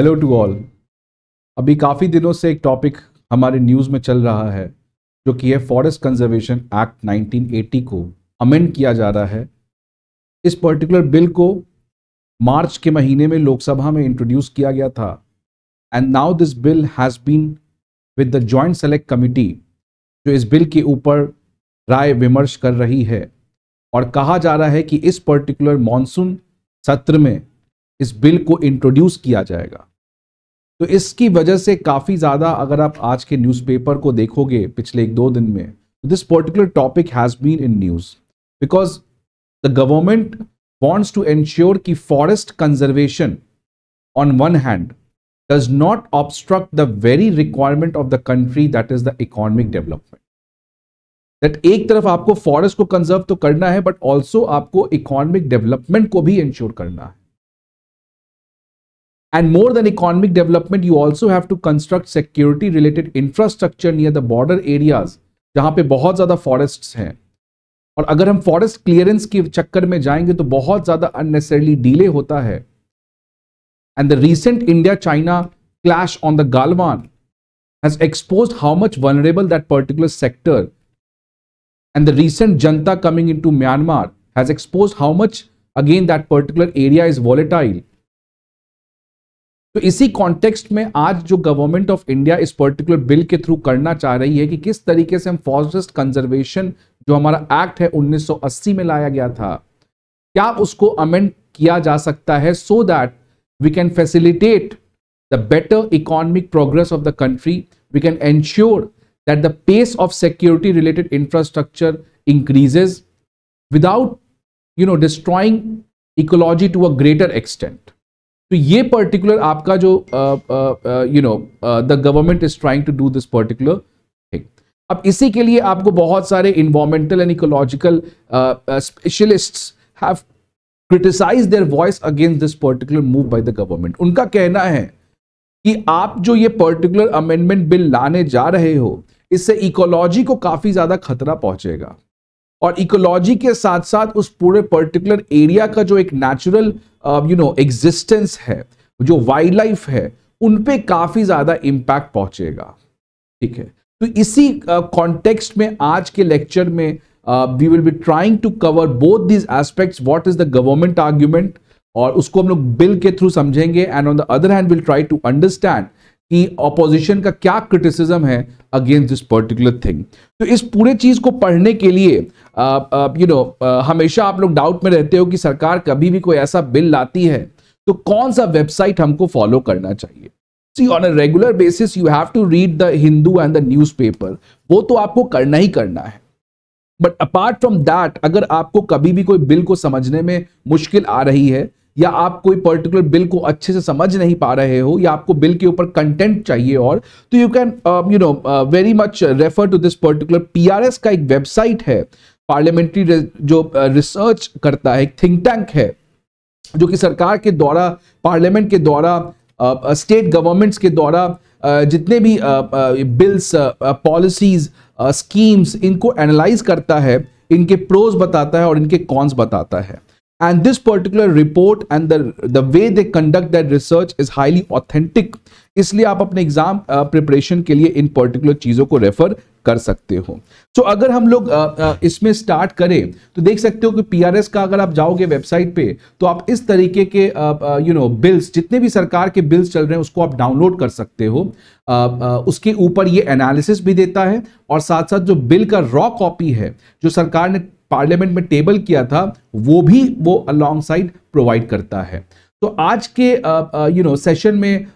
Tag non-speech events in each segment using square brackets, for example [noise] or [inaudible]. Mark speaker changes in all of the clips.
Speaker 1: Hello to all अभी काफ़ी दिनों से एक टॉपिक हमारे न्यूज़ में चल रहा है जो कि है फॉरेस्ट कंजर्वेशन एक्ट 1980 को अमेंड किया जा रहा है इस पर्टिकुलर बिल को मार्च के महीने में लोकसभा में इंट्रोड्यूस किया गया था and now this bill has been with the joint select committee जो इस बिल के ऊपर राय विमर्श कर रही है और कहा जा रहा है कि इस पर्टिकुलर मानसून सत्र में इस बिल को इंट्रोड्यूस किया जाएगा तो इसकी वजह से काफ़ी ज़्यादा अगर आप आज के न्यूज़पेपर को देखोगे पिछले एक दो दिन में this particular topic has been in news because the government wants to ensure की forest conservation on one hand does not obstruct the very requirement of the country that is the economic development that एक तरफ आपको forest को conserve तो करना है but also आपको economic development को भी इंश्योर करना है And more than economic development, you also have to construct security related infrastructure near the border areas, jahan pe bahut zyada forests hain aur agar hum forest clearance ke chakkar mein jayenge to bahut zyada unnecessarily delay hota hai and the recent india china clash on the galwan has exposed how much vulnerable that particular sector and the recent janta coming into Myanmar has exposed how much again that particular area is volatile तो इसी context में आज जो government of India इस particular bill के through करना चाह रही है कि किस तरीके से हम फॉरेस्ट कंजर्वेशन जो हमारा एक्ट है 1980 में लाया गया था क्या उसको अमेंड किया जा सकता है so that we can facilitate the better economic progress of the country we can ensure that the pace of security related infrastructure increases without you know destroying ecology to a greater extent तो ये particular आपका जो you know the government is trying to do this particular thing अब इसी के लिए आपको बहुत सारे environmental and ecological specialist have criticise their voice against this particular move by the government उनका कहना है कि आप जो ये पर्टिकुलर अमेंडमेंट बिल लाने जा रहे हो इससे इकोलॉजी को काफ़ी ज़्यादा खतरा पहुंचेगा और इकोलॉजी के साथ साथ उस पूरे पर्टिकुलर एरिया का जो एक नेचुरल यू नो एग्जिस्टेंस है जो वाइल्ड लाइफ है उन पे काफ़ी ज़्यादा इम्पैक्ट पहुंचेगा ठीक है तो इसी कॉन्टेक्स्ट uh, में आज के लेक्चर में we will be trying to cover both these aspects what is the government argument और उसको हम लोग बिल के थ्रू समझेंगे and on the other hand will try to understand कि ऑपोजिशन का क्या क्रिटिसिज्म है अगेंस्ट दिस पर्टिकुलर थिंग तो इस पूरे चीज़ को पढ़ने के लिए यू नो हमेशा आप लोग डाउट में रहते हो कि सरकार कभी भी कोई ऐसा बिल लाती है तो कौन सा वेबसाइट हमको फॉलो करना चाहिए see on a regular basis you have to read the Hindu and the news वो तो आपको करना ही करना है बट अपार्ट फ्रॉम दैट अगर आपको कभी भी कोई बिल को समझने में मुश्किल आ रही है या आप कोई पर्टिकुलर बिल को अच्छे से समझ नहीं पा रहे हो या आपको बिल के ऊपर कंटेंट चाहिए और तो you can you know very much refer to this particular PRS का एक वेबसाइट है पार्लियामेंट्री जो रिसर्च uh, करता है एक थिंक टैंक है जो कि सरकार के द्वारा पार्लियामेंट के द्वारा स्टेट uh, गवर्नमेंट्स uh, के द्वारा uh, जितने भी बिल्स पॉलिसीज स्कीम्स इनको एनालाइज करता है इनके प्रोज बताता है और इनके कॉन्स बताता है and this particular report and the the way they conduct that research is highly authentic इसलिए आप अपने एग्जाम प्रिपरेशन uh, के लिए इन पर्टिकुलर चीज़ों को रेफर कर सकते हो सो so, अगर हम लोग uh, uh, इसमें स्टार्ट करें तो देख सकते हो कि पीआरएस का अगर आप जाओगे वेबसाइट पे तो आप इस तरीके के यू नो बिल्स जितने भी सरकार के बिल्स चल रहे हैं उसको आप डाउनलोड कर सकते हो आ, आ, उसके ऊपर ये एनालिसिस भी देता है और साथ साथ जो बिल का रॉ कॉपी है जो सरकार ने पार्लियामेंट में टेबल किया था वो भी वो अलॉन्ग साइड प्रोवाइड करता है तो आज के यू नो सेशन में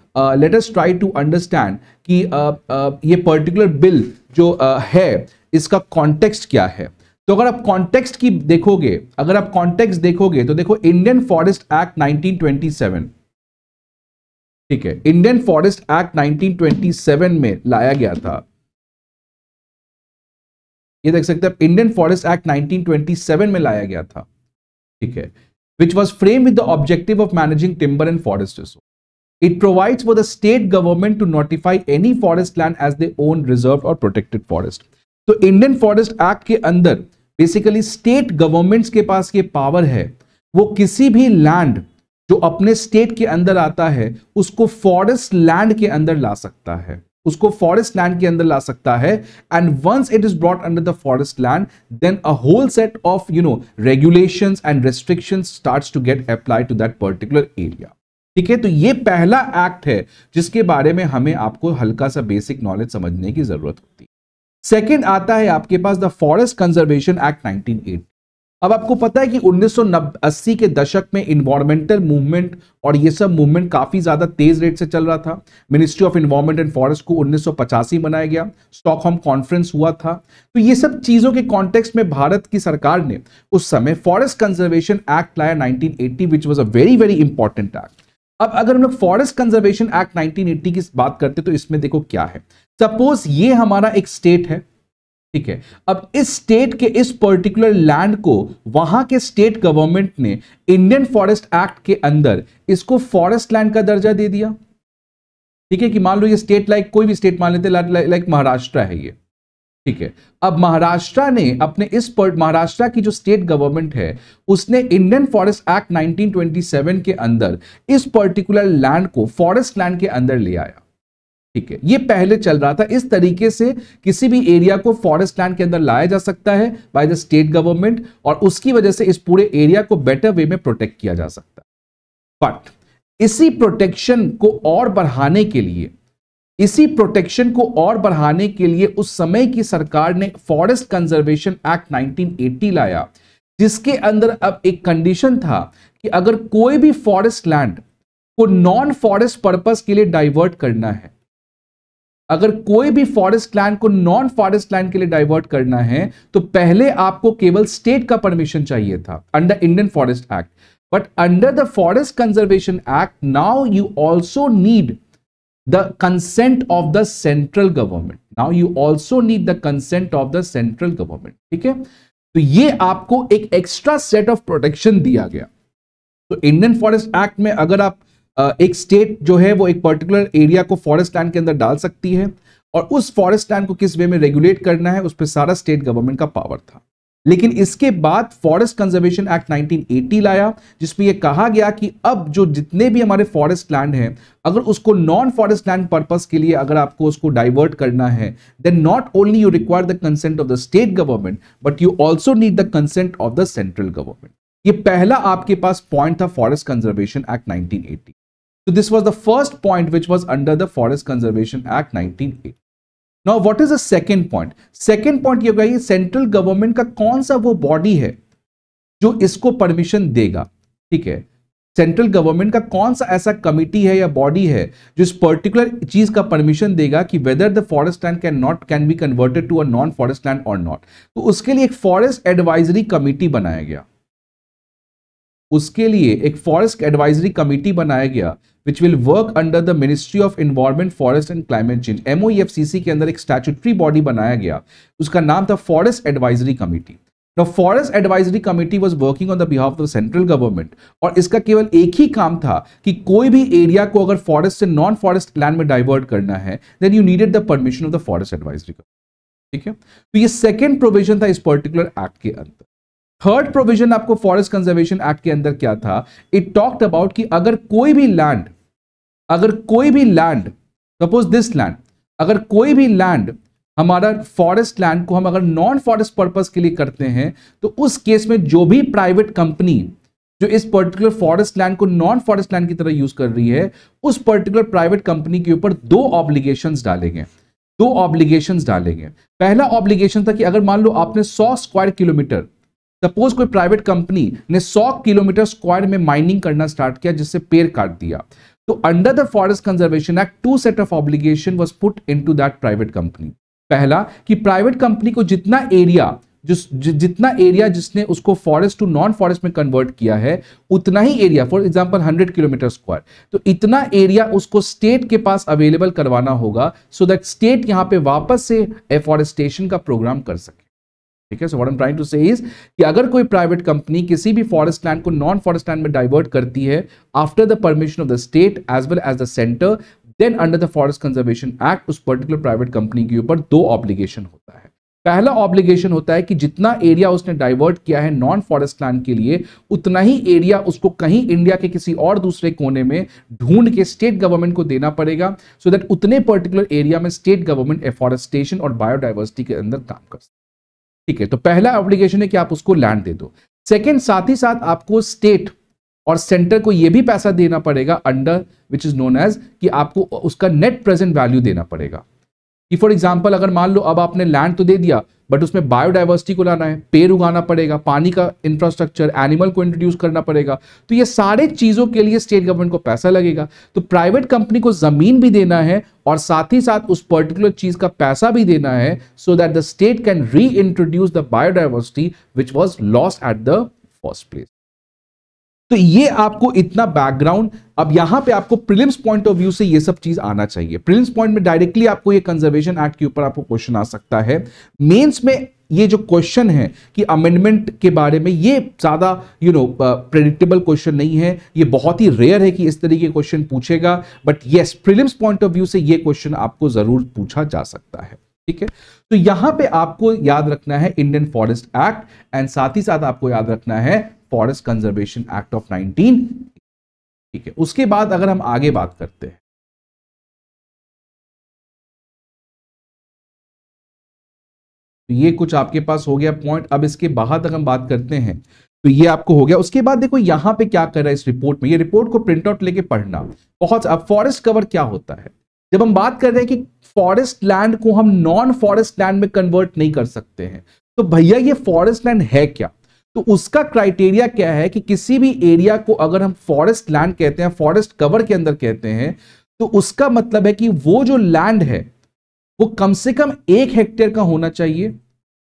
Speaker 1: let us try to understand कि uh, uh, ये पर्टिकुलर बिल जो uh, है इसका कॉन्टेक्स्ट क्या है तो अगर आप कॉन्टेक्स्ट की देखोगे अगर आप कॉन्टेक्स्ट देखोगे तो देखो इंडियन फॉरेस्ट एक्ट 1927 ठीक है इंडियन फॉरेस्ट एक्ट 1927 में लाया गया था ये देख सकते हैं इंडियन फॉरेस्ट एक्ट 1927 में लाया गया था ठीक है which was frame with the objective of managing timber and forest resource it provides for the state government to notify any forest land as they own reserve और प्रोटेक्टेड फॉरेस्ट तो Indian forest act के अंदर basically state governments के पास ये power है वो किसी भी लैंड जो अपने स्टेट के अंदर आता है उसको फॉरेस्ट लैंड के अंदर ला सकता है उसको फॉरेस्ट लैंड के अंदर ला सकता है and once it is brought under the forest land then a whole set of you know regulation and restriction start to get apply to that particular area ठीक है तो ये पहला एक्ट है जिसके बारे में हमें आपको हल्का सा बेसिक नॉलेज समझने की जरूरत होती है सेकेंड आता है आपके पास the forest conservation act nineteen अब आपको पता है कि 1980 के दशक में इन्वायरमेंटल मूवमेंट और ये सब मूवमेंट काफी ज्यादा तेज रेट से चल रहा था ministry of environment and forest को 1985 बनाया गया स्टॉकहोम कॉन्फ्रेंस हुआ था तो ये सब चीजों के कॉन्टेक्स्ट में भारत की सरकार ने उस समय फॉरेस्ट कंजर्वेशन एक्ट लाया 1980 which was a very very important act अब अगर हम लोग फॉरेस्ट कंजर्वेशन एक्ट नाइनटीन की बात करते तो इसमें देखो क्या है सपोज ये हमारा एक स्टेट है ठीक है अब इस स्टेट के इस पर्टिकुलर लैंड को वहां के स्टेट गवर्नमेंट ने इंडियन फॉरेस्ट एक्ट के अंदर इसको फॉरेस्ट लैंड का दर्जा दे दिया ठीक है कि मान लो ये स्टेट लाइक कोई भी स्टेट मान लेते लाइक महाराष्ट्र है ये ठीक है अब महाराष्ट्र ने अपने इस पर महाराष्ट्र की जो स्टेट गवर्नमेंट है उसने इंडियन फॉरेस्ट एक्ट 1927 के अंदर इस पर्टिकुलर लैंड को फॉरेस्ट लैंड के अंदर ले आया ठीक है ये पहले चल रहा था इस तरीके से किसी भी एरिया को फॉरेस्ट लैंड के अंदर लाया जा सकता है बाय द स्टेट गवर्नमेंट और उसकी वजह से इस पूरे एरिया को बेटर वे में प्रोटेक्ट किया जा सकता है बट इसी प्रोटेक्शन को और बढ़ाने के लिए इसी प्रोटेक्शन को और बढ़ाने के लिए उस समय की सरकार ने फॉरेस्ट कंजर्वेशन एक्ट नाइनटीन लाया जिसके अंदर अब एक कंडीशन था कि अगर कोई भी फॉरेस्ट लैंड को नॉन फॉरेस्ट पर्पज के लिए डाइवर्ट करना है अगर कोई भी फॉरेस्ट लैंड को नॉन फॉरेस्ट लैंड के लिए डाइवर्ट करना है तो पहले आपको केवल स्टेट का परमिशन चाहिए था under Indian forest act but under the forest conservation act now you also need the consent of the central government now you also need the consent of the central government ठीक है तो ये आपको एक extra set of protection दिया गया तो Indian forest act में अगर आप एक स्टेट जो है वो एक पर्टिकुलर एरिया को फॉरेस्ट लैंड के अंदर डाल सकती है और उस फॉरेस्ट लैंड को किस वे में रेगुलेट करना है उस पर सारा स्टेट गवर्नमेंट का पावर था लेकिन इसके बाद फॉरेस्ट कंजर्वेशन एक्ट 1980 लाया जिसमें यह कहा गया कि अब जो जितने भी हमारे फॉरेस्ट लैंड हैं अगर उसको नॉन फॉरेस्ट लैंड पर्पस के लिए अगर आपको उसको डाइवर्ट करना है then not only you require the consent of the state government but you also need the consent of the central government ये पहला आपके पास पॉइंट था forest conservation act nineteen So this was the first point which was under the Forest Conservation Act 1980. Now what is the second point? Second point ये होगा central government government का कौन सा वो बॉडी है जो इसको परमिशन देगा ठीक है सेंट्रल गवर्नमेंट का कौन सा ऐसा कमिटी है या बॉडी है जो इस पर्टिकुलर चीज का परमिशन देगा कि whether the forest land can not can be converted to a non forest land और नॉट तो उसके लिए एक फॉरेस्ट एडवाइजरी कमिटी बनाया गया उसके लिए एक फॉरेस्ट एडवाइजरी कमेटी बनाया गया which will work under the ministry of environment forest and climate change MoEFCC के अंदर एक स्टैचूटरी बॉडी बनाया गया उसका नाम था forest advisory committee the forest advisory committee was working on the behalf of central government और इसका केवल एक ही काम था कि कोई भी एरिया को अगर फॉरेस्ट से नॉन फॉरेस्ट लैंड में डाइवर्ट करना है then you needed the permission of the forest advisory ठीक है तो ये सेकेंड प्रोविजन था इस पर्टिकुलर एक्ट के अंदर थर्ड प्रोविजन आपको फॉरेस्ट कंजर्वेशन एक्ट के अंदर क्या था इट टॉक्ट अबाउट कि अगर कोई भी लैंड अगर कोई भी लैंड सपोज दिस लैंड अगर कोई भी लैंड हमारा फॉरेस्ट लैंड को हम अगर नॉन फॉरेस्ट पर्पज के लिए करते हैं तो उस केस में जो भी प्राइवेट कंपनी जो इस पर्टिकुलर फॉरेस्ट लैंड को नॉन फॉरेस्ट लैंड की तरह यूज कर रही है उस पर्टिकुलर प्राइवेट कंपनी के ऊपर दो ऑब्लिगेशन डालेंगे दो ऑब्लिगेशन डालेंगे पहला ऑब्लिगेशन था कि अगर मान लो आपने सौ स्क्वायर किलोमीटर सपोज कोई प्राइवेट कंपनी ने 100 किलोमीटर स्क्वायर में माइनिंग करना स्टार्ट किया जिससे पेड़ काट दिया तो under the forest conservation act two set of obligation was put into that private company पहला कि प्राइवेट कंपनी को जितना एरिया जिस जितना एरिया जिसने उसको फॉरेस्ट टू नॉन फॉरेस्ट में कन्वर्ट किया है उतना ही area for example 100 kilometre square तो इतना एरिया उसको स्टेट के पास अवेलेबल करवाना होगा सो दैट स्टेट यहां पे वापस से एफॉरेस्टेशन का प्रोग्राम कर सके ठीक है so what am trying to say is कि अगर कोई प्राइवेट कंपनी किसी भी फॉरेस्ट लैंड को नॉन फॉरेस्ट लैंड में डाइवर्ट करती है after the permission of the state as well as the centre then under the forest conservation act उस पर्टिकुलर प्राइवेट कंपनी के ऊपर दो ऑब्लिगेशन होता है पहला ऑब्लिगेशन होता है कि जितना एरिया उसने डाइवर्ट किया है नॉन फॉरेस्ट लैंड के लिए उतना ही एरिया उसको कहीं इंडिया के किसी और दूसरे कोने में ढूंढ के स्टेट गवर्नमेंट को देना पड़ेगा सो so दैट उतने पर्टिकुलर एरिया में स्टेट गवर्नमेंट एफॉरेस्टेशन और बायोडाइवर्सिटी के अंदर काम कर सकते ठीक है तो पहला ऑब्लिगेशन है कि आप उसको लैंड दे दो सेकेंड साथ ही साथ आपको स्टेट और सेंटर को यह भी पैसा देना पड़ेगा under which is known as कि आपको उसका नेट प्रेजेंट वैल्यू देना पड़ेगा कि फॉर एग्जाम्पल अगर मान लो अब आपने लैंड तो दे दिया बट उसमें बायोडाइवर्सिटी को लाना है पेड़ उगाना पड़ेगा पानी का इंफ्रास्ट्रक्चर एनिमल को इंट्रोड्यूस करना पड़ेगा तो ये सारे चीज़ों के लिए स्टेट गवर्नमेंट को पैसा लगेगा तो प्राइवेट कंपनी को ज़मीन भी देना है और साथ ही साथ उस पर्टिकुलर चीज़ का पैसा भी देना है so that the state can reintroduce the biodiversity which was loss at the first place तो ये आपको इतना बैकग्राउंड अब यहां पे आपको प्रिलिम्स पॉइंट ऑफ व्यू से ये सब चीज आना चाहिए प्रिलिम्स पॉइंट में डायरेक्टली आपको ये कंजर्वेशन एक्ट के ऊपर आपको क्वेश्चन आ सकता है मेंस में ये जो क्वेश्चन है कि अमेंडमेंट के बारे में ये ज़्यादा यू नो प्रेडिक्टेबल क्वेश्चन नहीं है ये बहुत ही रेयर है कि इस तरीके क्वेश्चन पूछेगा but yes prelims point of view से ये क्वेश्चन आपको ज़रूर पूछा जा सकता है ठीक है तो यहां पे आपको याद रखना है इंडियन फॉरेस्ट एक्ट एंड साथ ही साथ आपको याद रखना है forest conservation act of nineteen ठीक है उसके बाद अगर हम आगे बात करते हैं तो ये कुछ आपके पास हो गया पॉइंट अब इसके बाद अगर हम बात करते हैं तो ये आपको हो गया उसके बाद देखो यहां पे क्या कर रहा है इस रिपोर्ट में ये रिपोर्ट को प्रिंट आउट लेके पढ़ना बहुत अब फॉरेस्ट कवर क्या होता है जब हम बात कर रहे हैं कि फॉरेस्ट लैंड को हम नॉन फॉरेस्ट लैंड में कन्वर्ट नहीं कर सकते हैं तो भैया ये फॉरेस्ट लैंड है क्या तो उसका क्राइटेरिया क्या है कि किसी भी एरिया को अगर हम फॉरेस्ट लैंड कहते हैं फॉरेस्ट कवर के अंदर कहते हैं तो उसका मतलब है कि वो जो लैंड है वो कम से कम एक हेक्टेयर का होना चाहिए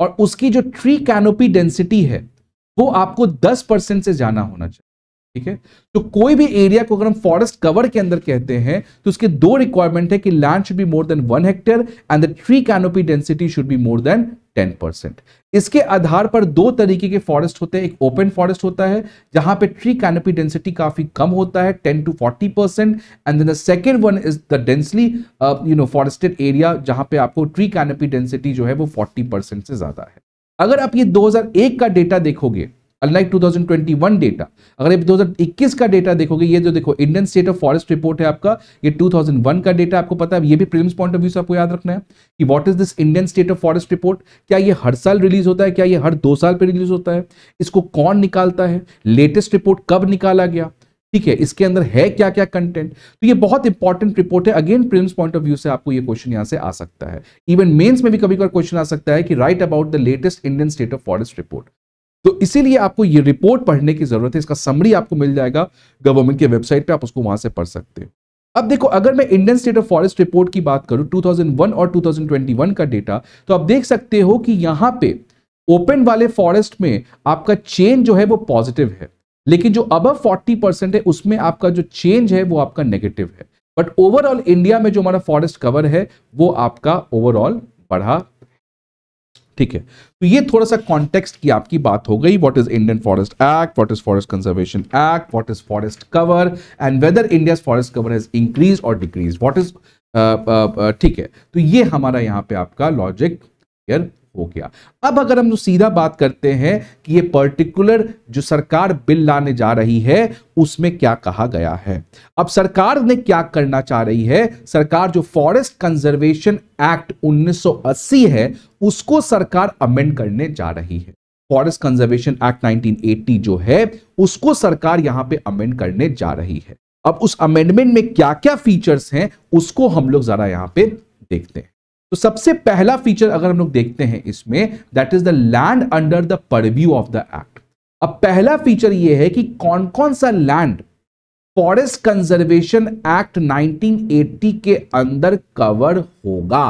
Speaker 1: और उसकी जो ट्री कैनोपी डेंसिटी है वो आपको 10 परसेंट से जाना होना चाहिए ठीक है तो कोई भी एरिया को अगर हम फॉरेस्ट कवर के अंदर कहते हैं तो उसके दो रिक्वायरमेंट है कि land should be more than one hectare and the tree canopy density should be more than ten percent इसके आधार पर दो तरीके के फॉरेस्ट होते हैं एक ओपन फॉरेस्ट होता है जहां पे ट्री कैनोपी डेंसिटी काफी कम होता है ten to forty percent and then the second one is the densely you know forested area जहां पे आपको ट्री कैनोपी डेंसिटी जो है वो फोर्टी परसेंट से ज्यादा है अगर आप ये 2001 का डेटा देखोगे अनलाइक 2021 डेटा अगर आप 2021 का डेटा देखोगे ये जो देखो Indian state of forest report है आपका ये 2001 का डेटा आपको पता है ये भी प्रीलिम्स पॉइंट ऑफ व्यू से आपको याद रखना है कि what is this Indian state of forest report क्या ये हर साल रिलीज होता है क्या ये हर दो साल पर रिलीज होता है इसको कौन निकालता है लेटेस्ट रिपोर्ट कब निकाला गया ठीक है इसके अंदर है क्या क्या कंटेंट तो ये बहुत इंपॉर्टेंट रिपोर्ट है again prelims point of view से आपको ये क्वेश्चन यहाँ से आ सकता है इवन मेंस में भी कभी कभार क्वेश्चन आ सकता है कि write about the latest Indian state of forest report तो इसीलिए आपको ये रिपोर्ट पढ़ने की जरूरत है इसका समरी आपको मिल जाएगा गवर्नमेंट की वेबसाइट पे आप उसको वहां से पढ़ सकते हैं अब देखो अगर मैं Indian state of forest report की बात करूं 2001 और 2021 का डेटा तो आप देख सकते हो कि यहां पे ओपन वाले फॉरेस्ट में आपका चेंज जो है वो पॉजिटिव है लेकिन जो अब 40 परसेंट है उसमें आपका जो चेंज है वो आपका नेगेटिव है बट ओवरऑल इंडिया में जो हमारा फॉरेस्ट कवर है वो आपका ओवरऑल बढ़ा ठीक है तो ये थोड़ा सा कॉन्टेक्स्ट की आपकी बात हो गई what is Indian forest act what is forest conservation act what is forest cover and whether India forest cover is increase और डिक्रीज व्हाट इज ठीक है तो ये हमारा यहाँ पे आपका लॉजिक क्लियर हो गया अब अगर हम सीधा बात करते हैं कि ये पर्टिकुलर जो सरकार बिल लाने जा रही है उसमें क्या कहा गया है अब सरकार ने क्या करना चाह रही है सरकार जो फॉरेस्ट कंजर्वेशन एक्ट 1980 है उसको सरकार अमेंड करने जा रही है फॉरेस्ट कंजर्वेशन एक्ट 1980 जो है उसको सरकार यहां पे अमेंड करने जा रही है अब उस अमेंडमेंट में क्या क्या फीचर्स हैं उसको हम लोग जरा यहां पे देखते हैं तो सबसे पहला फीचर अगर हम लोग देखते हैं इसमें that is the land under the purview of the act अब पहला फीचर यह है कि कौन कौन सा लैंड फॉरेस्ट कंजर्वेशन एक्ट 1980 के अंदर कवर होगा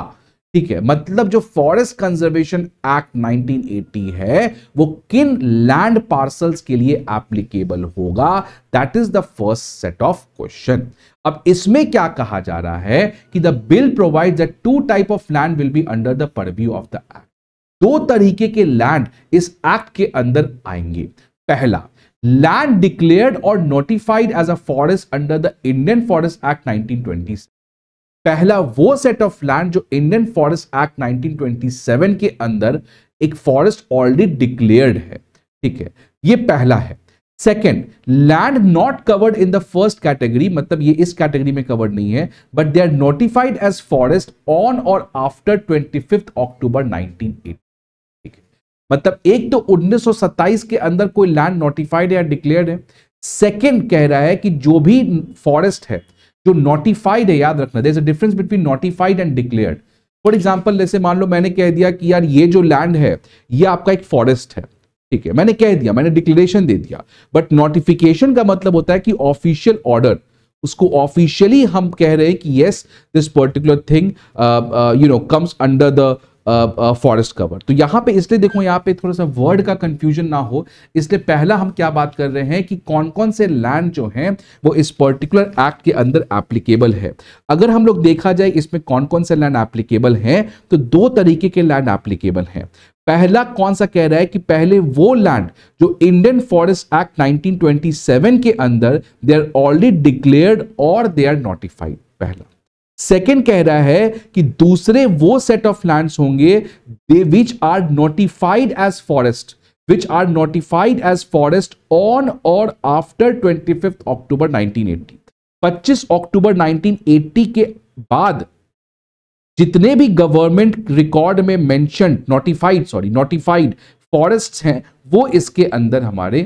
Speaker 1: ठीक है मतलब जो फॉरेस्ट कंजर्वेशन एक्ट 1980 है वो किन लैंड पार्सल्स के लिए एप्लीकेबल होगा that is the first set of question अब इसमें क्या कहा जा रहा है कि the bill provide that two type of land will be under the purview of the act दो तरीके के लैंड इस एक्ट के अंदर आएंगे पहला लैंड डिक्लेयर्ड और notified as a forest under the Indian forest act nineteen पहला वो सेट ऑफ लैंड जो इंडियन फॉरेस्ट एक्ट 1927 के अंदर एक फॉरेस्ट ऑलरेडी डिक्लेयर्ड है ठीक है ये पहला है second land not covered in the first category मतलब ये इस कैटेगरी में कवर्ड नहीं है but they are notified as forest on और आफ्टर ट्वेंटी अक्टूबर 1980 मतलब एक तो 1927 के अंदर कोई लैंड नोटिफाइड या डिक्लेयर्ड है सेकेंड कह रहा है कि जो भी फॉरेस्ट है जो नोटिफाइड है याद रखना there is a difference between notified and declared for example जैसे मान लो मैंने कह दिया कि यार ये जो लैंड है ये आपका एक फॉरेस्ट है ठीक है मैंने कह दिया मैंने डिक्लेरेशन दे दिया बट नोटिफिकेशन का मतलब होता है कि ऑफिशियल ऑर्डर उसको ऑफिशियली हम कह रहे हैं कि yes this particular thing you know comes under the forest cover तो यहाँ पे इसलिए देखो यहाँ पे थोड़ा सा वर्ड का कंफ्यूजन ना हो इसलिए पहला हम क्या बात कर रहे हैं कि कौन कौन से लैंड जो हैं वो इस पर्टिकुलर एक्ट के अंदर एप्लीकेबल है अगर हम लोग देखा जाए इसमें कौन कौन से लैंड एप्लीकेबल हैं तो दो तरीके के लैंड एप्लीकेबल हैं पहला कौन सा कह रहा है कि पहले वो लैंड जो इंडियन फॉरेस्ट एक्ट 1927 के अंदर दे आर ऑलरेडी डिक्लेयर्ड और दे आर नोटिफाइड पहला सेकेंड कह रहा है कि दूसरे वो सेट ऑफ लैंड होंगे they which are notified as forest which are notified as forest on और after twenty fifth October eighty 25 October 1980 के बाद जितने भी गवर्नमेंट रिकॉर्ड में mention notified sorry notified forests हैं वो इसके अंदर हमारे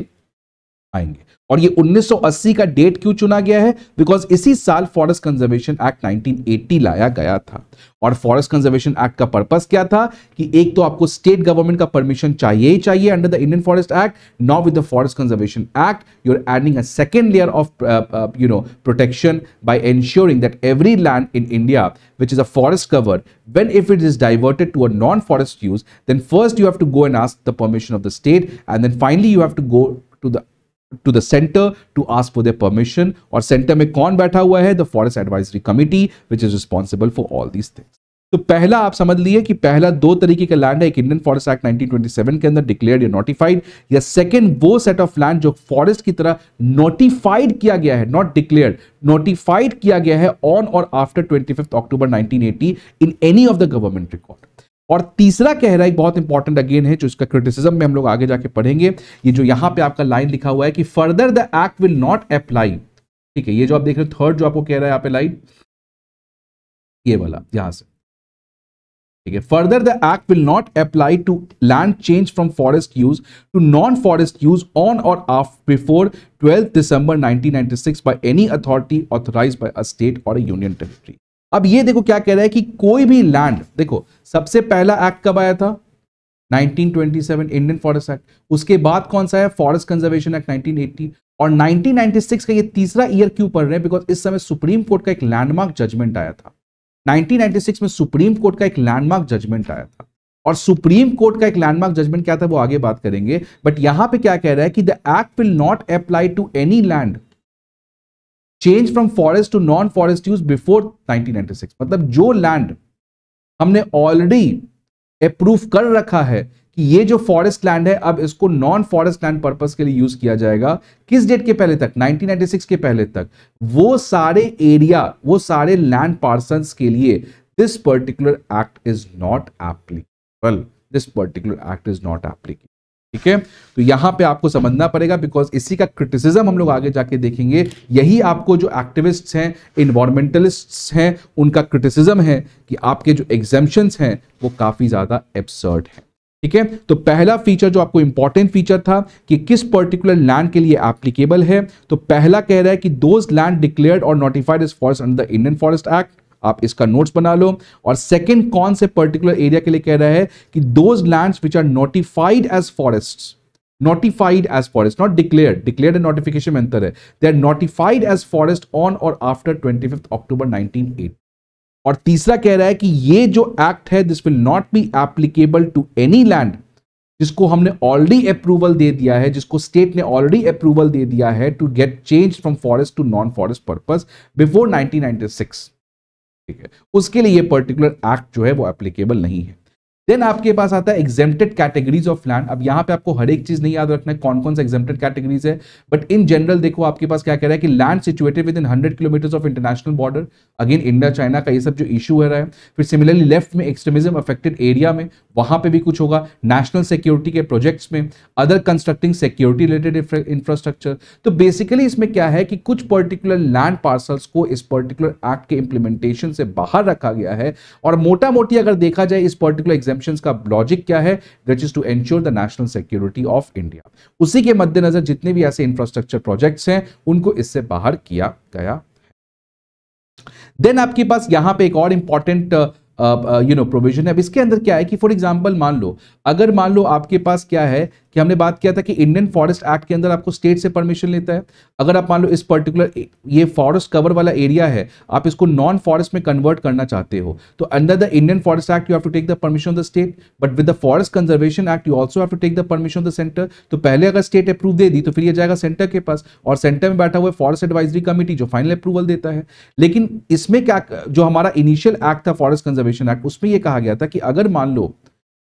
Speaker 1: आएंगे और ये 1980 का डेट क्यों चुना गया है बिकॉज इसी साल फॉरेस्ट कंजर्वेशन एक्ट 1980 लाया गया था और फॉरेस्ट कंजर्वेशन एक्ट का पर्पस क्या था कि एक तो आपको स्टेट गवर्नमेंट का परमिशन चाहिए ही चाहिए under the Indian forest act no with the forest conservation act you are adding a second layer of you know protection by ensuring that every land in India which is a forest cover when if it is diverted to a non forest use then first you have to go and ask the permission of the state and then finally you have to go to the to the centre to ask for the permission और centre में कौन बैठा हुआ है the forest advisory committee which is responsible for all these things तो पहला आप समझ लिए कि पहला दो तरीके का लैंड है एक इंडियन फॉरेस्ट एक्ट 1927 के अंदर डिक्लेयर्ड या नोटिफाइड या सेकंड वो सेट ऑफ लैंड जो फॉरेस्ट की तरह नोटिफाइड किया गया है नॉट डिक्लेयर्ड नोटिफाइड किया गया है ऑन और after 25 October 1980 in any of the government record और तीसरा कह रहा है बहुत इंपॉर्टेंट अगेन है जो इसका क्रिटिसिज्म में हम लोग आगे जाके पढ़ेंगे ये जो यहां पे आपका लाइन लिखा हुआ है कि further the act will not apply ठीक है ये जो आप देख रहे हो थर्ड जो आपको कह रहा है यहाँ पे लाइन ये वाला यहां से ठीक है further the act will not apply to land change from forest use to non forest use on और of before twelfth December six by any authority authorise by a state और यूनियन टेरिटरी अब ये देखो क्या कह रहा है कि कोई भी लैंड देखो सबसे पहला एक्ट कब आया था 1927 इंडियन फॉरेस्ट एक्ट उसके बाद कौन सा है फॉरेस्ट कंजर्वेशन एक्ट 1980 और 1996 का ये तीसरा ईयर क्यों पढ़ रहे हैं बिकॉज इस समय सुप्रीम कोर्ट का एक लैंडमार्क जजमेंट आया था 1996 में सुप्रीम कोर्ट का एक लैंडमार्क जजमेंट आया था और सुप्रीम कोर्ट का एक लैंडमार्क जजमेंट क्या था वो आगे बात करेंगे बट यहां पे क्या कह रहा है कि the act will not apply to any land change from forest to non forest use before 1996 मतलब जो लैंड हमने ऑलरेडी अप्रूव कर रखा है कि ये जो फॉरेस्ट लैंड है अब इसको नॉन फॉरेस्ट लैंड पर्पस के लिए यूज किया जाएगा किस डेट के पहले तक 1996 के पहले तक वो सारे एरिया वो सारे लैंड पार्सन के लिए this particular act is not applicable this particular act is not applicable ठीक है तो यहां पे आपको समझना पड़ेगा बिकॉज इसी का क्रिटिसिज्म हम लोग आगे जाके देखेंगे यही आपको जो एक्टिविस्ट हैं इन्वायरमेंटलिस्ट हैं उनका क्रिटिसिज्म है कि आपके जो एग्जेम्पन हैं वो काफ़ी ज़्यादा एब्सर्ड है ठीक है तो पहला फीचर जो आपको इंपॉर्टेंट फीचर था कि किस पर्टिकुलर लैंड के लिए एप्लीकेबल है तो पहला कह रहा है कि दोज लैंड डिक्लेयर्ड और notified is forest under the Indian forest act आप इसका नोट्स बना लो और सेकेंड कौन से पर्टिकुलर एरिया के लिए कह रहा है कि those land which are notified as forest notified as forest not declared declared and notification mein antar hai they are notified as forest on or after 25th october और तीसरा कह रहा है कि ये जो एक्ट है this will not be applicable to any land जिसको हमने ऑलरेडी अप्रूवल दे दिया है जिसको स्टेट ने ऑलरेडी अप्रूवल दे दिया है to get change from forest to non forest purpose before 1996 ठीक है उसके लिए ये पर्टिकुलर एक्ट जो है वो एप्लीकेबल नहीं है देन आपके पास आता है एग्जेम्प्टेड कैटेगरीज ऑफ लैंड अब यहाँ पे आपको हर एक चीज नहीं याद रखना है कौन कौन सा एग्जेम्प्टेड कैटेगरीज है बट इन जनरल देखो आपके पास क्या कह रहा है कि land situated within hundred kilometre of international border again India China का ये सब जो इशू हो रहा है फिर सिमिलरली लेफ्ट में एक्सट्रीमिज्म अफेक्टेड एरिया में वहां पर भी कुछ होगा नेशनल सिक्योरिटी के प्रोजेक्ट्स में other constructing security related infrastructure तो बेसिकली इसमें क्या है कि कुछ पर्टिकुलर लैंड पार्सल्स को इस पर्टिकुलर एक्ट के इंप्लीमेंटेशन से बाहर रखा गया है और मोटा मोटी अगर देखा जाए इस पर्टिकुलर एग्जेपन का लॉजिक क्या है that is to ensure the national security of India उसी के मद्देनजर जितने भी ऐसे इंफ्रास्ट्रक्चर प्रोजेक्ट्स हैं उनको इससे बाहर किया गया देन आपके पास यहां पे एक और इंपॉर्टेंट यू नो प्रोविजन है अब इसके अंदर क्या है कि फॉर एग्जांपल मान लो अगर मान लो आपके पास क्या है कि हमने बात किया था कि इंडियन फॉरेस्ट एक्ट के अंदर आपको स्टेट से परमिशन लेता है अगर आप मान लो इस पर्टिकुलर ये फॉरेस्ट कवर वाला एरिया है आप इसको नॉन फॉरेस्ट में कन्वर्ट करना चाहते हो तो under the Indian forest act you have to take the permission of the state but with the forest conservation act you also have to take the permission of the centre तो पहले अगर state approve दे दी तो फिर यह जाएगा centre के पास और centre में बैठा हुआ फॉरेस्ट एडवाइजरी कमेटी जो फाइनल अप्रूवल देता है लेकिन इसमें क्या जो हमारा इनिशियल एक्ट था फॉरेस्ट कंजर्वेशन एक्ट उसमें यह कहा गया था कि अगर मान लो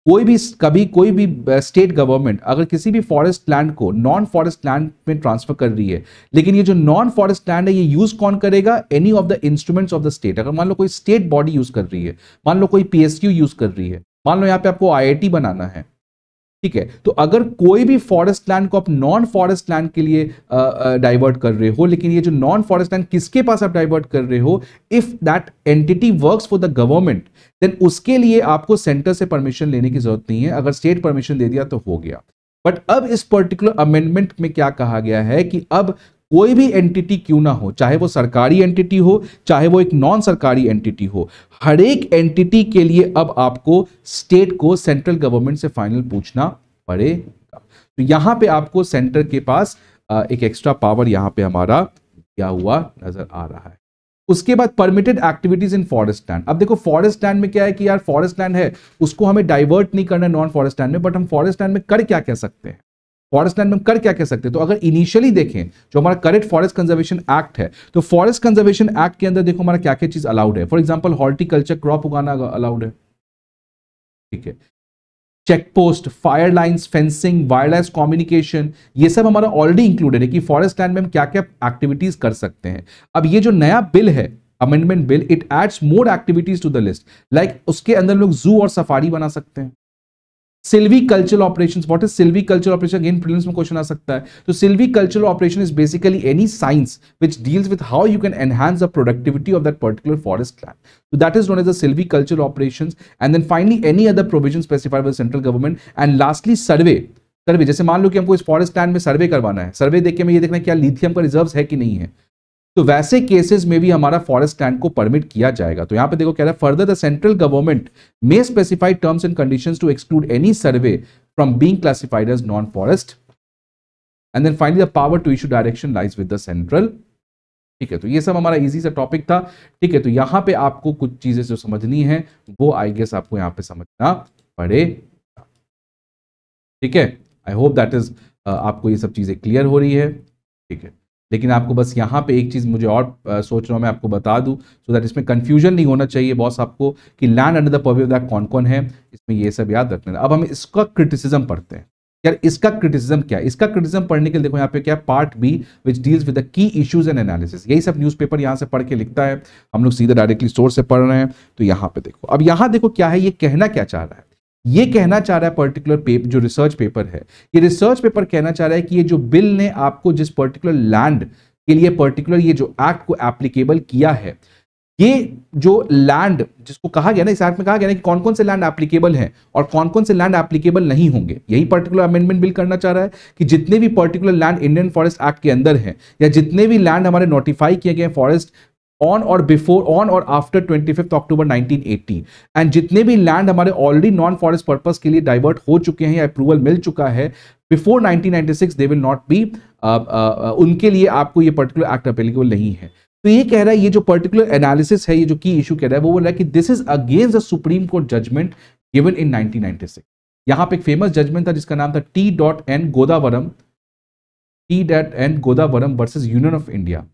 Speaker 1: कोई भी कभी कोई भी स्टेट गवर्नमेंट अगर किसी भी फॉरेस्ट लैंड को नॉन फॉरेस्ट लैंड में ट्रांसफर कर रही है लेकिन ये जो नॉन फॉरेस्ट लैंड है ये यूज कौन करेगा any of the instruments of the state अगर मान लो कोई स्टेट बॉडी यूज कर रही है मान लो कोई पीएसयू यूज कर रही है मान लो यहाँ पे आपको आईआईटी बनाना है ठीक है तो अगर कोई भी फॉरेस्ट लैंड को आप नॉन फॉरेस्ट लैंड के लिए डाइवर्ट कर रहे हो लेकिन ये जो नॉन फॉरेस्ट लैंड किसके पास आप डाइवर्ट कर रहे हो if that entity works for the government then उसके लिए आपको सेंटर से परमिशन लेने की जरूरत नहीं है अगर स्टेट परमिशन दे दिया तो हो गया बट अब इस पर्टिकुलर अमेंडमेंट में क्या कहा गया है कि अब कोई भी एंटिटी क्यों ना हो चाहे वो सरकारी एंटिटी हो चाहे वो एक नॉन सरकारी एंटिटी हो हर एक एंटिटी के लिए अब आपको स्टेट को सेंट्रल गवर्नमेंट से फाइनल पूछना पड़ेगा तो यहां पे आपको सेंटर के पास एक एक्स्ट्रा पावर यहां पे हमारा दिया हुआ नजर आ रहा है उसके बाद permitted activities in forest land अब देखो फॉरेस्ट लैंड में क्या है कि यार फॉरेस्ट लैंड है उसको हमें डाइवर्ट नहीं करना है नॉन फॉरेस्ट लैंड में बट हम फॉरेस्ट लैंड में कर क्या कह सकते हैं फॉरेस्ट लैंड में कर क्या कह सकते हैं तो अगर इनिशियली देखें जो हमारा करेक्ट फॉरेस्ट कंजर्वेशन एक्ट है तो फॉरेस्ट कंजर्वेशन एक्ट के अंदर देखो हमारा क्या क्या चीज अलाउड है फॉर एग्जाम्पल हॉर्टिकल्चर क्रॉप उगाना अलाउड है ठीक है check post fire lines fencing wireless communication ये सब हमारा ऑलरेडी इंक्लूडेड है कि फॉरेस्ट लैंड में हम क्या क्या एक्टिविटीज कर सकते हैं अब ये जो नया बिल है amendment bill it adds more activities to the list like उसके अंदर लोग जू और सफारी बना सकते हैं silvicultural operation what is silvicultural operation again prelims में क्वेश्चन आ सकता है तो silvicultural operation is basically any science which deals with how you can enhance the productivity of that particular forest land तो that is known as the सिल्वी cultural operation and then finally any other provision specified by central government and lastly survey survey जैसे मान लो कि हमको इस forest land में सर्वे करवाना है सर्वे देख के मैं ये देखना क्या लिथियम का रिजर्व है कि नहीं है तो वैसे केसेस में भी हमारा फॉरेस्ट लैंड को परमिट किया जाएगा तो यहां पे देखो कह रहा है further the central government may specified terms and conditions to exclude any survey from being classified as non forest and then finally the power to issue direction lies with the central ठीक है तो ये सब हमारा easy सा topic था ठीक है तो यहां पे आपको कुछ चीजें जो समझनी है वो आई गेस आपको यहां पे समझना पड़ेगा ठीक है आई होप दैट इज आपको ये सब चीजें क्लियर हो रही है ठीक है लेकिन आपको बस यहाँ पे एक चीज़ मुझे और सोच रहा हूँ मैं आपको बता दूँ सो दैट इसमें कन्फ्यूजन नहीं होना चाहिए बॉस आपको कि land under the purview that कौन कौन है इसमें ये सब याद रखना अब हम इसका क्रिटिसिज्म पढ़ते हैं यार इसका क्रिटिसिज्म क्या है इसका क्रिटिसिज्म पढ़ने के लिए देखो यहाँ पे क्या part B which deals with the key issues and analysis यही सब न्यूज़पेपर यहाँ से पढ़ के लिखता है हम लोग सीधे डायरेक्टली सोर्स से पढ़ रहे हैं तो यहाँ पे देखो अब यहाँ देखो क्या है ये कहना क्या चाह रहा है ये कहना चाह रहा है पर्टिकुलर पेपर जो रिसर्च पेपर है ये रिसर्च पेपर कहना चाह रहा है कि ये जो बिल ने आपको जिस पर्टिकुलर लैंड के लिए पर्टिकुलर ये जो एक्ट को एप्लीकेबल किया है ये जो लैंड जिसको कहा गया ना इस एक्ट में कहा गया ना कि कौन कौन से लैंड एप्लीकेबल हैं और कौन कौन से लैंड एप्लीकेबल नहीं होंगे यही पर्टिकुलर अमेंडमेंट बिल करना चाह रहा है कि जितने भी particular land Indian forest act के अंदर हैं या जितने भी लैंड हमारे नोटिफाई किए गए forest on or before on और after twenty fifth October 1980 and जितने भी लैंड हमारे ऑलरेडी नॉन फॉरेस्ट पर्पज के लिए डाइवर्ट हो चुके हैं या अप्रूवल मिल चुका है before 1996 they will not be उनके लिए आपको ये पर्टिकुलर एक्ट अपेलेबल नहीं है तो ये कह रहा है ये जो पर्टिकुलर एनालिसिस है ये जो की इशू कह रहा है वो बोल रहा है कि this is against the Supreme Court judgment given in 1996 यहाँ पे एक फेमस जजमेंट था जिसका नाम था T dot N Godavarman T dot N Godavarman versus Union of India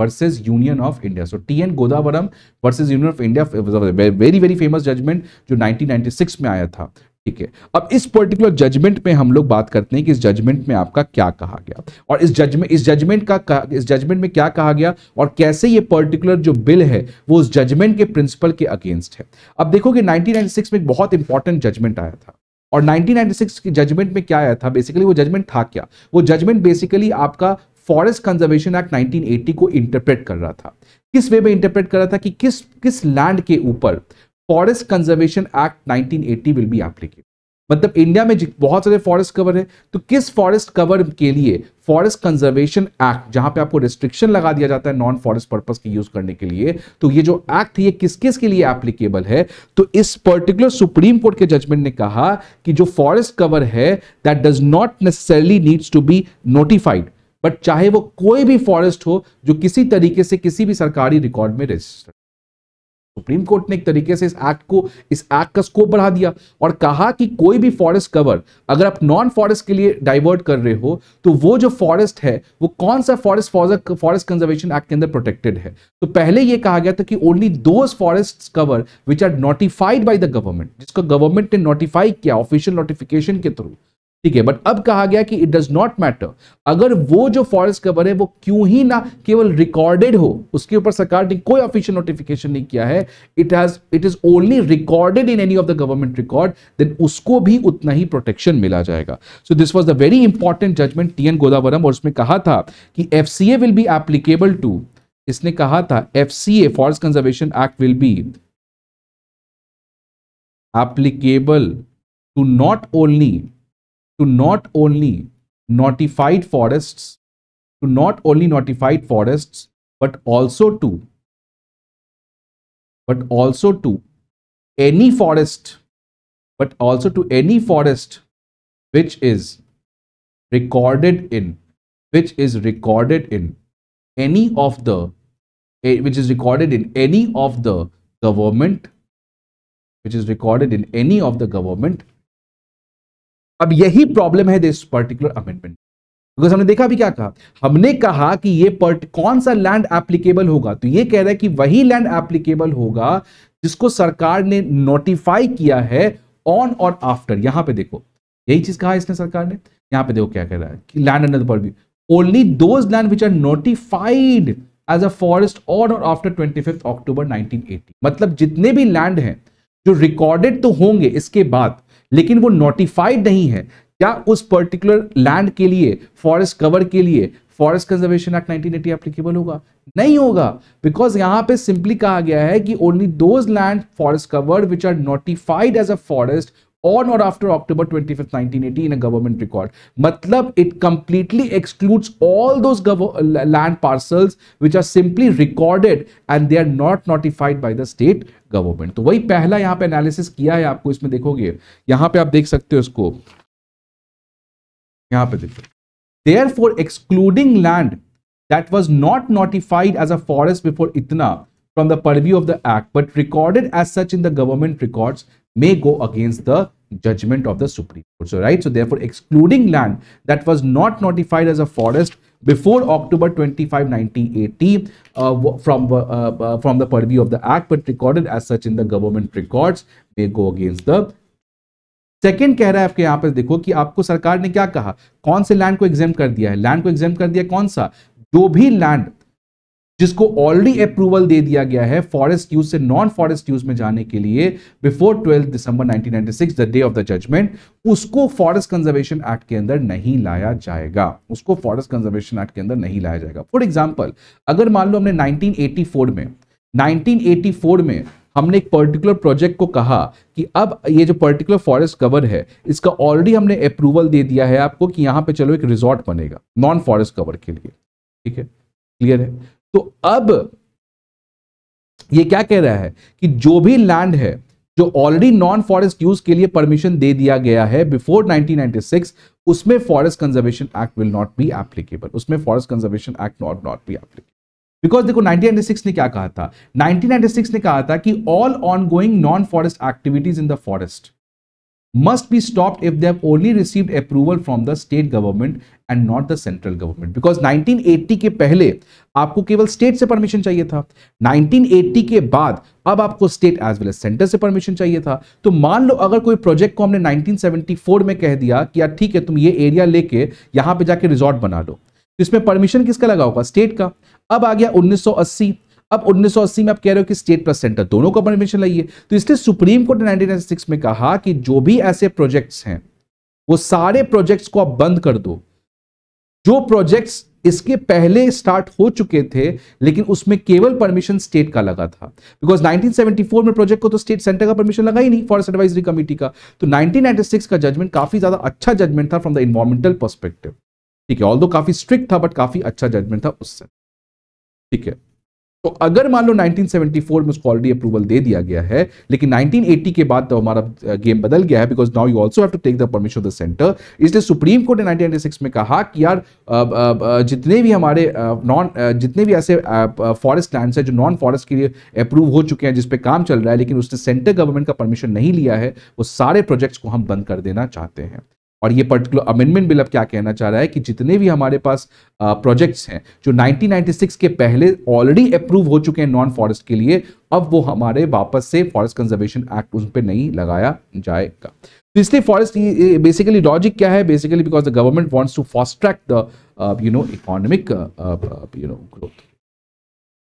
Speaker 1: versus Union of India so T N Godavarman versus Union of India very very famous judgment जो 1996 में आया था ठीक है अब इस पर्टिकुलर जजमेंट में हम लोग बात करते हैं कि इस जजमेंट में आपका क्या कहा गया और इस जजमेंट इस जजमेंट का इस जजमेंट में क्या कहा गया और कैसे ये पर्टिकुलर जो बिल है वो उस जजमेंट के प्रिंसिपल के अगेंस्ट है अब देखो कि 1996 में एक बहुत इंपॉर्टेंट जजमेंट आया था और 1996 के जजमेंट में क्या आया था बेसिकली वो जजमेंट था क्या वो जजमेंट बेसिकली आपका फॉरेस्ट कंजर्वेशन एक्ट 1980 को इंटरप्रेट कर रहा था किस वे में इंटरप्रेट कर रहा था कि किस किस लैंड के ऊपर forest conservation act 1980 will be applicable मतलब इंडिया में बहुत सारे फॉरेस्ट कवर है तो किस फॉरेस्ट कवर के लिए फॉरेस्ट कंजर्वेशन एक्ट जहां पे आपको रिस्ट्रिक्शन लगा दिया जाता है नॉन फॉरेस्ट पर्पज के यूज करने के लिए तो ये जो एक्ट ये किस किस के लिए एप्लीकेबल है तो इस पर्टिकुलर सुप्रीम कोर्ट के जजमेंट ने कहा कि जो फॉरेस्ट कवर है that does not necessarily needs to be notified but चाहे वो कोई भी फॉरेस्ट हो जो किसी तरीके से किसी भी सरकारी रिकॉर्ड में रजिस्टर्ड सुप्रीम कोर्ट ने एक तरीके से इस एक्ट को इस एक्ट का स्कोप बढ़ा दिया और कहा कि कोई भी फॉरेस्ट कवर अगर आप नॉन फॉरेस्ट के लिए डाइवर्ट कर रहे हो तो वो जो फॉरेस्ट है वो कौन सा फॉरेस्ट फॉरेस्ट कंजर्वेशन एक्ट के अंदर प्रोटेक्टेड है तो पहले ये कहा गया था कि only those forest cover which are notified by the government जिसको गवर्नमेंट ने नोटिफाई किया ऑफिशियल नोटिफिकेशन के थ्रू ठीक है बट अब कहा गया कि इट डज नॉट मैटर अगर वो जो फॉरेस्ट कवर है वो क्यों ही ना केवल रिकॉर्डेड हो उसके ऊपर सरकार ने कोई ऑफिशियल नोटिफिकेशन नहीं किया है it has it is only recorded in any of the government record then उसको भी उतना ही प्रोटेक्शन मिला जाएगा so this was the very important judgment T N Godavarman और उसमें कहा था कि F C A will be applicable to इसने कहा था F C A forest conservation act will be applicable to not only to not only notified forests, to not only notified forests, but also to, but also to any forest, but also to any forest which is recorded in, which is recorded in any of the, eh, which is recorded in any of the government, which is recorded in any of the government अब यही problem है this particular amendment because हमने देखा अभी क्या कहा हमने कहा कि ये पर्ट कौन सा लैंड एप्लीकेबल होगा तो ये कह रहा है कि वही लैंड एप्लीकेबल होगा जिसको सरकार ने नोटिफाई किया है ऑन और आफ्टर यहां पे देखो यही चीज कहा इसने सरकार ने यहां पे देखो क्या कह रहा है कि लैंड अंडर पर भी only those land which are notified as a forest on और आफ्टर ट्वेंटी अक्टूबर नाइनटीन मतलब जितने भी लैंड हैं जो रिकॉर्डेड तो होंगे इसके बाद लेकिन वो नोटिफाइड नहीं है क्या उस पर्टिकुलर लैंड के लिए फॉरेस्ट कवर के लिए forest conservation act eighty applicable होगा नहीं होगा बिकॉज यहां पे सिंपली कहा गया है कि only those land forest covered which are notified as a forest on or after October 25th, 1980 in a government record. Matlab, it completely excludes all those uh, land parcels which are simply recorded and they are not notified by the state government. So, वही पहला यहाँ पे analysis किया है आपको इसमें देखोगे यहाँ पे आप देख सकते हो इसको यहाँ पे देखो there for excluding land that was इतना from the purview of the act but recorded as such in the government records may go against the judgment of the Supreme Court. So, right. So, therefore, excluding land that was not notified as a forest before October 25, 1980 uh, from, uh, uh, from the purview of the act but recorded as such in the government records may go against the second कह रहा है आपके यहाँ पे देखो कि आपको सरकार ने क्या कहा कौन से लैंड को एग्जाम कर दिया है लैंड को एग्जाम कर दिया कौन सा जो भी लैंड जिसको ऑलरेडी अप्रूवल दे दिया गया है फॉरेस्ट यूज से नॉन फॉरेस्ट यूज में जाने के लिए before twelfth December 1996 the day of the judgment उसको फॉरेस्ट कंजर्वेशन एक्ट के अंदर नहीं लाया जाएगा उसको फॉरेस्ट कंजर्वेशन एक्ट के अंदर नहीं लाया जाएगा फॉर एग्जाम्पल अगर मान लो हमने नाइनटीन में नाइनटीन में हमने एक पर्टिकुलर प्रोजेक्ट को कहा कि अब ये जो पर्टिकुलर फॉरेस्ट कवर है इसका ऑलरेडी हमने अप्रूवल दे दिया है आपको कि यहाँ पे चलो एक रिजॉर्ट बनेगा नॉन फॉरेस्ट कवर के लिए ठीक है क्लियर है तो अब ये क्या कह रहा है कि जो भी लैंड है जो ऑलरेडी नॉन फॉरेस्ट यूज के लिए परमिशन दे दिया गया है बिफोर 1996 उसमें forest conservation act will not be applicable उसमें forest conservation act not not be applicable because देखो 1996 ने क्या कहा था 1996 ने कहा था कि all ongoing non forest activities in the forest must be stopped if they have only received approval from the state government and not the central government because 1980 के पहले आपको केवल स्टेट से परमिशन चाहिए था नाइनटीन एट्टी के बाद अब आपको state as well as centre से परमिशन चाहिए था तो मान लो अगर कोई प्रोजेक्ट को हमने नाइनटीन सेवेंटी फोर में कह दिया कि यार ठीक है तुम ये एरिया लेके यहाँ पे जाके रिजॉर्ट बना लो तो इसमें परमिशन किसका लगा होगा स्टेट का अब आ गया उन्नीस सौ अस्सी अब 1980 में आप कह रहे हो कि स्टेट प्लस सेंटर दोनों को परमिशन लाइए तो इसलिए सुप्रीम कोर्ट ने 1996 में कहा कि जो भी ऐसे प्रोजेक्ट्स हैं वो सारे प्रोजेक्ट्स को आप बंद कर दो जो प्रोजेक्ट्स इसके पहले स्टार्ट हो चुके थे लेकिन उसमें केवल परमिशन स्टेट का लगा था बिकॉज 1974 में प्रोजेक्ट को तो स्टेट सेंटर का परमिशन लगा ही नहीं फॉरेस्ट एडवाइजरी कमेटी का तो 1996 का जजमेंट काफी ज्यादा अच्छा जजमेंट था फ्रॉम द इन्वायरमेंटल पर्सपेक्टिव ठीक है ऑल काफी स्ट्रिक्ट था बट काफी अच्छा जजमेंट था उससे ठीक है तो अगर मान लो 1974 में उसको ऑलरेडी अप्रूवल दे दिया गया है लेकिन 1980 के बाद तो हमारा गेम बदल गया है because now you also have to take the permission of the centre इसलिए सुप्रीम कोर्ट ने 1996 में कहा कि यार जितने भी हमारे नॉन जितने भी ऐसे फॉरेस्ट लैंड्स हैं जो नॉन फॉरेस्ट के लिए अप्रूव हो चुके हैं जिसपे काम चल रहा है लेकिन उसने सेंटर गवर्नमेंट का परमिशन नहीं लिया है वो सारे प्रोजेक्ट्स को हम बंद कर देना चाहते हैं और ये पर्टिकुलर अमेंडमेंट बिल अब क्या कहना चाह रहा है कि जितने भी हमारे पास प्रोजेक्ट्स हैं जो 1996 के पहले ऑलरेडी अप्रूव हो चुके हैं नॉन फॉरेस्ट के लिए अब वो हमारे वापस से फॉरेस्ट कंजर्वेशन एक्ट उन पर नहीं लगाया जाएगा तो इसलिए फॉरेस्ट बेसिकली लॉजिक क्या है basically because the government wants to fast track the you know economic you know growth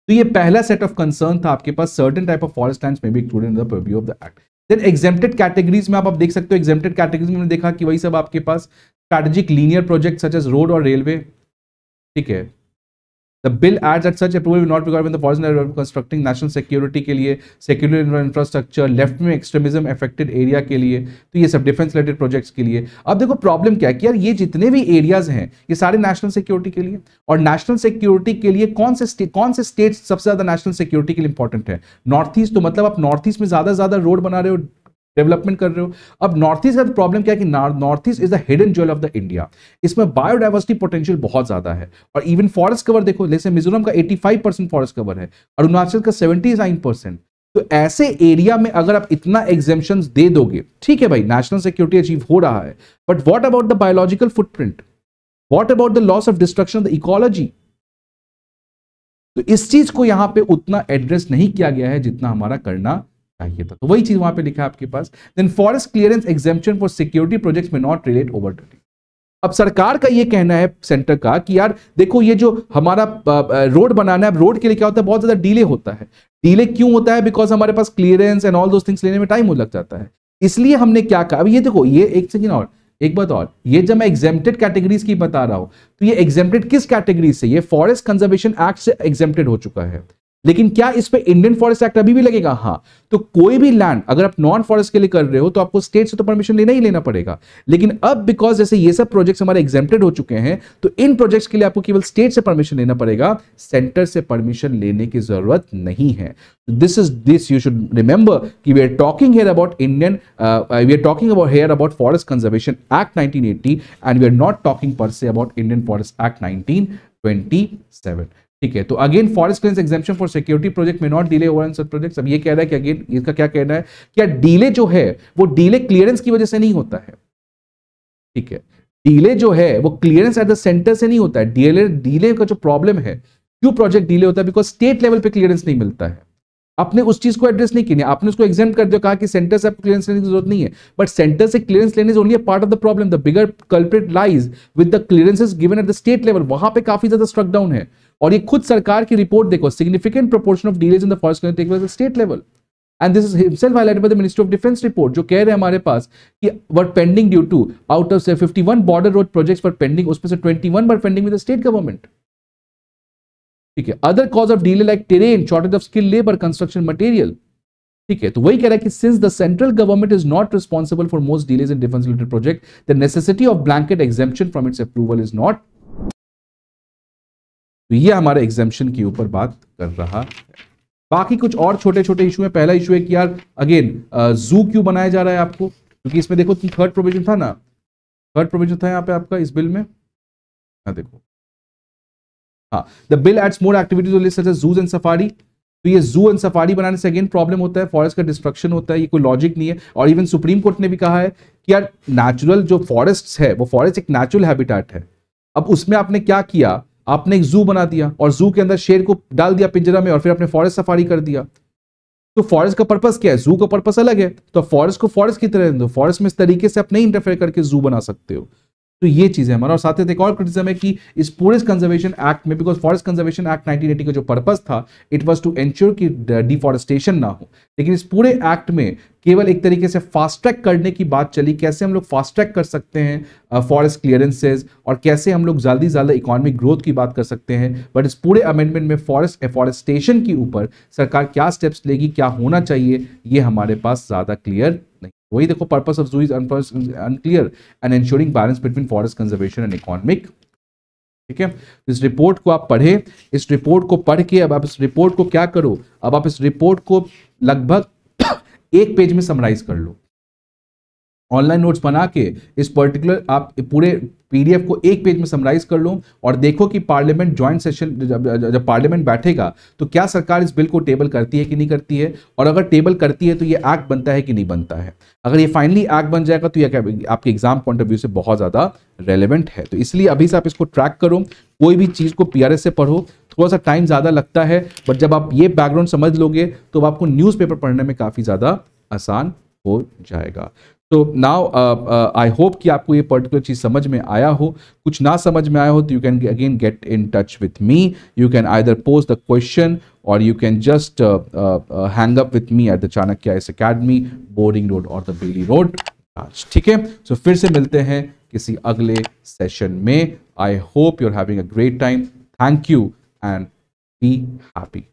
Speaker 1: तो ये पहला सेट ऑफ कंसर्न था आपके पास certain type of forest land में be included in the purview of the act then exempted categories में आप, आप देख सकते हो एग्जेप्टेड कैटेगरीज में देखा कि वही सब आपके पास strategic linear project such as road और रेलवे ठीक है The bill adds that such approval will not be required when the policies are constructing national security के लिए secular infrastructure left में extremism affected area के लिए तो ये सब defense related projects के लिए अब देखो problem क्या है कि यार ये जितने भी areas हैं ये सारे national security के लिए और national security के लिए कौन से कौन से states सबसे ज़्यादा national security के लिए important है north east तो मतलब आप north east में ज़्यादा ज़्यादा road बना रहे हो डेवलपमेंट कर रहे हो अब नॉर्थ ईस्ट का प्रॉब्लम क्या है कि north east is the hidden jewel of the India इसमें बायोडाइवर्सिटी पोटेंशियल बहुत ज्यादा है और इवन फॉरेस्ट कवर देखो जैसे मिजोरम का 85 परसेंट फॉरेस्ट कवर है अरुणाचल का 79 परसेंट तो ऐसे एरिया में अगर आप इतना एग्जेम्पन दे दोगे ठीक है भाई नेशनल सिक्योरिटी अचीव हो रहा है but what about the biological footprint what about the loss of destruction the ecology तो इस चीज को यहां पे उतना एड्रेस नहीं किया गया है जितना हमारा करना चाहिए था तो वही चीज वहां पे लिखा है आपके पास then forest clearance exemption for security projects में नॉट रिलेट ओवर अब सरकार का ये कहना है सेंटर का कि यार देखो ये जो हमारा रोड बनाना है रोड के लिए क्या होता है बहुत ज्यादा डिले होता है डिले क्यों होता है बिकॉज हमारे पास क्लियरेंस एंड ऑल दो थिंग्स लेने में टाइम लग जाता है इसलिए हमने क्या कहा अब ये देखो ये एक सेकेंड और एक बात और ये जब मैं एग्जेप्टेड कैटेगरीज की बता रहा हूं तो ये एग्जेप्टेड किस कैटेगरी से ये फॉरेस्ट कंजर्वेशन एक्ट से एग्जेप्टेड हो चुका है लेकिन क्या इस पर इंडियन फॉरेस्ट एक्ट अभी भी लगेगा हाँ तो कोई भी लैंड अगर आप नॉन फॉरेस्ट के लिए कर रहे हो तो आपको स्टेट से तो परमिशन लेना ही लेना पड़ेगा लेकिन अब बिकॉज जैसे ये सब प्रोजेक्ट्स हमारे एग्जेप्टेड हो चुके हैं तो इन प्रोजेक्ट्स के लिए आपको केवल स्टेट से परमिशन लेना पड़ेगा सेंटर से परमिशन लेने की जरूरत नहीं है this is this you should remember की we are talking here about Indian we are talking about here about forest conservation act nineteen and we are not talking per se about Indian forest act 1927 ठीक है तो again forest clearance exemption for security project में not delay over project अब ये कह रहा है कि अगेन इसका क्या कहना है क्या डीले जो है वो डीले क्लियरेंस की वजह से नहीं होता है ठीक है डीले जो है वो क्लियरेंस एट द सेंटर से नहीं होता है डीले डीले का जो प्रॉब्लम है क्यों प्रोजेक्ट डीले होता है बिकॉज स्टेट लेवल पे क्लियरेंस नहीं मिलता है आपने उस चीज को एड्रेस नहीं किया आपने उसको एग्जाम कर दिया कहा कि सेंटर से आपको क्लियरेंस लेने की जरूरत नहीं है बट सेंटर से क्लियरेंस लेने is only part of the problem the bigger culprit lies with the clearance given at the state level वहां पे काफी ज्यादा स्ट्रक डाउन है और ये खुद सरकार की रिपोर्ट देखो significant proportion of delays in the forest take place state level and this is himself highlight by the ministry of defence report जो कह रहे हैं हमारे पास कि were pending due to out of fifty one border road projects पर pending उसमें से 21 वन पर pending with the state government ठीक है other cause of delay like terrain shortage of skill labour construction material ठीक है तो वही कह रहा है कि since the central government is not responsible for most delays in defence related project the necessity of blanket exemption from its approval is not तो ये हमारे एग्जामेशन के ऊपर बात कर रहा है बाकी कुछ और छोटे छोटे इशू है पहला इशू है कि यार अगेन जू क्यों बनाया जा रहा है आपको क्योंकि इसमें देखो थर्ड प्रोविजन था ना थर्ड प्रोविजन था यहाँ पे आपका इस बिल में हाँ देखो हाँ the bill adds more activities zoos and safari तो ये जू एंड सफारी बनाने से अगेन प्रॉब्लम होता है फॉरेस्ट का डिस्ट्रक्शन होता है ये कोई लॉजिक नहीं है और इवन सुप्रीम कोर्ट ने भी कहा है कि यार नेचुरल जो फॉरेस्ट है वो फॉरेस्ट एक नेचुरल हैबिटाट है अब उसमें आपने क्या किया आपने एक जू बना दिया और जू के अंदर शेर को डाल दिया पिंजरा में और फिर आपने फॉरेस्ट सफारी कर दिया तो फॉरेस्ट का पर्पस क्या है जू का पर्पस अलग है तो फॉरेस्ट को फॉरेस्ट की तरह दो फॉरेस्ट में इस तरीके से आप नहीं इंटरफेयर करके जू बना सकते हो तो ये चीज़ है हमारा और साथ एक और क्रिटिज्म है कि इस फॉरेस्ट कंजर्वेशन एक्ट में because forest conservation act nineteen eighty का जो पर्पज था इट वॉज़ टू एंश्योर की डिफॉरेस्टेशन ना हो लेकिन इस पूरे एक्ट में केवल एक तरीके से फास्ट ट्रैक करने की बात चली कैसे हम लोग फास्ट ट्रैक कर सकते हैं फॉरेस्ट uh, क्लियरेंसेज और कैसे हम लोग जल्दी ज़्यादा इकोनॉमिक ग्रोथ की बात कर सकते हैं बट इस पूरे अमेंडमेंट में फॉरेस्ट एफॉरेस्टेशन के ऊपर सरकार क्या स्टेप्स लेगी क्या होना चाहिए ये हमारे पास ज़्यादा क्लियर नहीं वही देखो purpose of zoo is unclear and ensuring balance between forest conservation and economic ठीक है तो इस रिपोर्ट को आप पढ़े इस रिपोर्ट को पढ़ के अब आप इस रिपोर्ट को क्या करो अब आप इस रिपोर्ट को लगभग [coughs] एक पेज में समराइज कर लो ऑनलाइन नोट्स बना के इस पर्टिकुलर आप पूरे पीडीएफ को एक पेज में समराइज कर लो और देखो कि पार्लियामेंट ज्वाइंट सेशन जब जब पार्लियामेंट बैठेगा तो क्या सरकार इस बिल को टेबल करती है कि नहीं करती है और अगर टेबल करती है तो ये एक्ट बनता है कि नहीं बनता है अगर ये फाइनली एक्ट बन जाएगा तो ये आपके एग्जाम पॉइंट ऑफ व्यू से बहुत ज़्यादा रेलिवेंट है तो इसलिए अभी से आप इसको ट्रैक करो कोई भी चीज़ को पी से पढ़ो थोड़ा सा टाइम ज़्यादा लगता है बट जब आप ये बैकग्राउंड समझ लोगे तो आपको पेपर पढ़ने में काफ़ी ज़्यादा आसान हो जाएगा तो नाउ आई होप कि आपको ये पर्टिकुलर चीज़ समझ में आया हो कुछ ना समझ में आया हो तो you can again get in touch with me you can either pose the question or you can just hang up with me at the Chanakya IAS academy Boring road or the Bailey road ठीक है सो फिर से मिलते हैं किसी अगले सेशन में I hope you are having a great time thank you and be happy